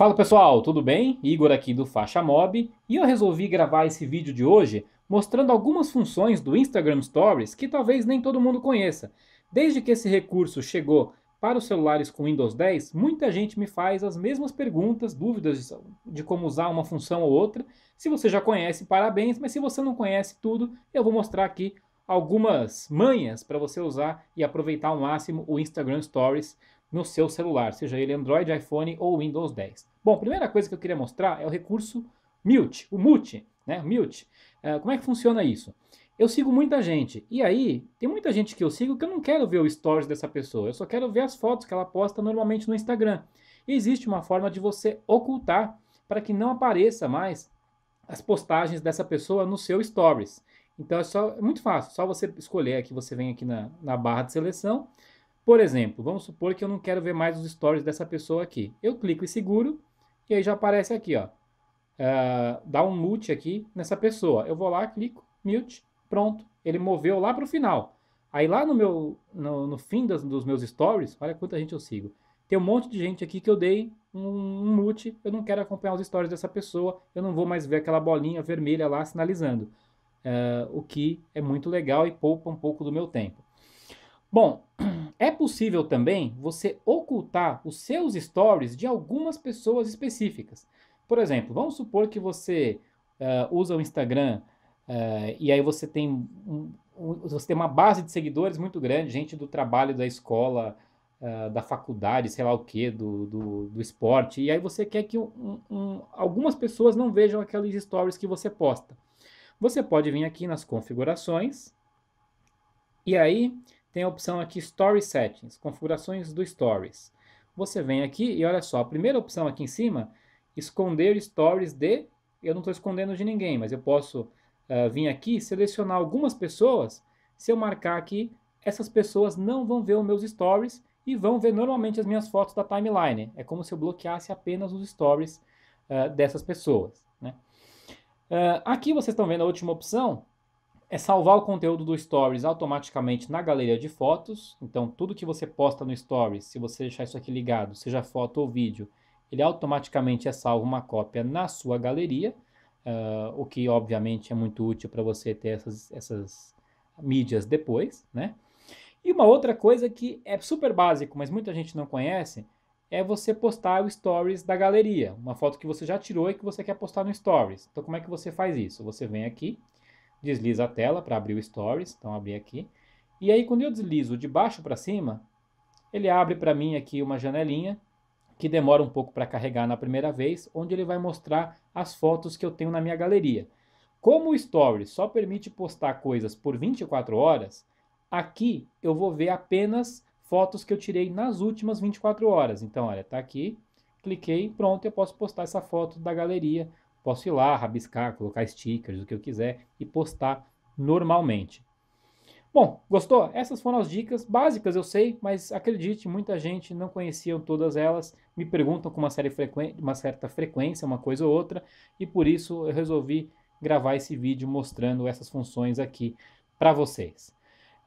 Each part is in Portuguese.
Fala pessoal, tudo bem? Igor aqui do Faixa Mob e eu resolvi gravar esse vídeo de hoje mostrando algumas funções do Instagram Stories que talvez nem todo mundo conheça. Desde que esse recurso chegou para os celulares com Windows 10, muita gente me faz as mesmas perguntas, dúvidas de como usar uma função ou outra. Se você já conhece, parabéns, mas se você não conhece tudo, eu vou mostrar aqui algumas manhas para você usar e aproveitar ao máximo o Instagram Stories no seu celular, seja ele Android, iPhone ou Windows 10. Bom, a primeira coisa que eu queria mostrar é o recurso mute, o mute, né? Mute. Uh, como é que funciona isso? Eu sigo muita gente, e aí tem muita gente que eu sigo que eu não quero ver o stories dessa pessoa, eu só quero ver as fotos que ela posta normalmente no Instagram. E existe uma forma de você ocultar para que não apareça mais as postagens dessa pessoa no seu stories. Então é só é muito fácil, só você escolher aqui, você vem aqui na, na barra de seleção. Por exemplo, vamos supor que eu não quero ver mais os stories dessa pessoa aqui. Eu clico e seguro, e aí já aparece aqui, ó. Uh, dá um mute aqui nessa pessoa. Eu vou lá, clico, mute, pronto. Ele moveu lá para o final. Aí lá no meu, no, no fim das, dos meus stories, olha quanta gente eu sigo. Tem um monte de gente aqui que eu dei um, um mute, eu não quero acompanhar os stories dessa pessoa, eu não vou mais ver aquela bolinha vermelha lá sinalizando. Uh, o que é muito legal e poupa um pouco do meu tempo. Bom, é possível também você ocultar os seus stories de algumas pessoas específicas. Por exemplo, vamos supor que você uh, usa o Instagram uh, e aí você tem, um, um, você tem uma base de seguidores muito grande, gente do trabalho, da escola, uh, da faculdade, sei lá o que, do, do, do, esporte, e aí você quer que um, algumas pessoas não vejam aqueles stories que você posta. Você pode vir aqui nas configurações e aí tem a opção aqui Story Settings, configurações do Stories. Você vem aqui e olha só, a primeira opção aqui em cima, esconder Stories de... Eu não estou escondendo de ninguém, mas eu posso uh, vir aqui selecionar algumas pessoas. Se eu marcar aqui, essas pessoas não vão ver os meus Stories e vão ver normalmente as minhas fotos da timeline. É como se eu bloqueasse apenas os Stories uh, dessas pessoas. Né? Uh, aqui vocês estão vendo a última opção, é salvar o conteúdo do Stories automaticamente na galeria de fotos. Então, tudo que você posta no Stories, se você deixar isso aqui ligado, seja foto ou vídeo, ele automaticamente é salvo uma cópia na sua galeria, uh, o que obviamente é muito útil para você ter essas, essas mídias depois, né? E uma outra coisa que é super básico, mas muita gente não conhece, é você postar o Stories da galeria, uma foto que você já tirou e que você quer postar no Stories. Então, como é que você faz isso? Você vem aqui deslizo a tela para abrir o Stories, então abri aqui. E aí quando eu deslizo de baixo para cima, ele abre para mim aqui uma janelinha que demora um pouco para carregar na primeira vez, onde ele vai mostrar as fotos que eu tenho na minha galeria. Como o Stories só permite postar coisas por 24 horas, aqui eu vou ver apenas fotos que eu tirei nas últimas 24 horas. Então, olha, tá aqui, cliquei, pronto, eu posso postar essa foto da galeria Posso ir lá, rabiscar, colocar stickers, o que eu quiser e postar normalmente. Bom, gostou? Essas foram as dicas básicas, eu sei, mas acredite, muita gente não conhecia todas elas, me perguntam com uma, uma, certa frequência, uma coisa ou outra, e por isso eu resolvi gravar esse vídeo mostrando essas funções aqui para vocês.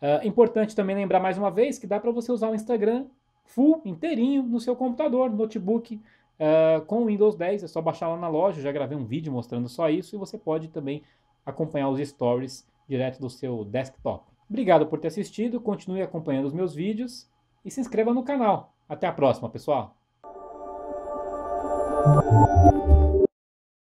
Uh, importante também lembrar mais uma vez que dá para você usar o Instagram full, inteirinho, no seu computador, notebook, Uh, com o Windows 10 é só baixar lá na loja, já gravei um vídeo mostrando só isso e você pode também acompanhar os stories direto do seu desktop. Obrigado por ter assistido, continue acompanhando os meus vídeos e se inscreva no canal. Até a próxima, pessoal!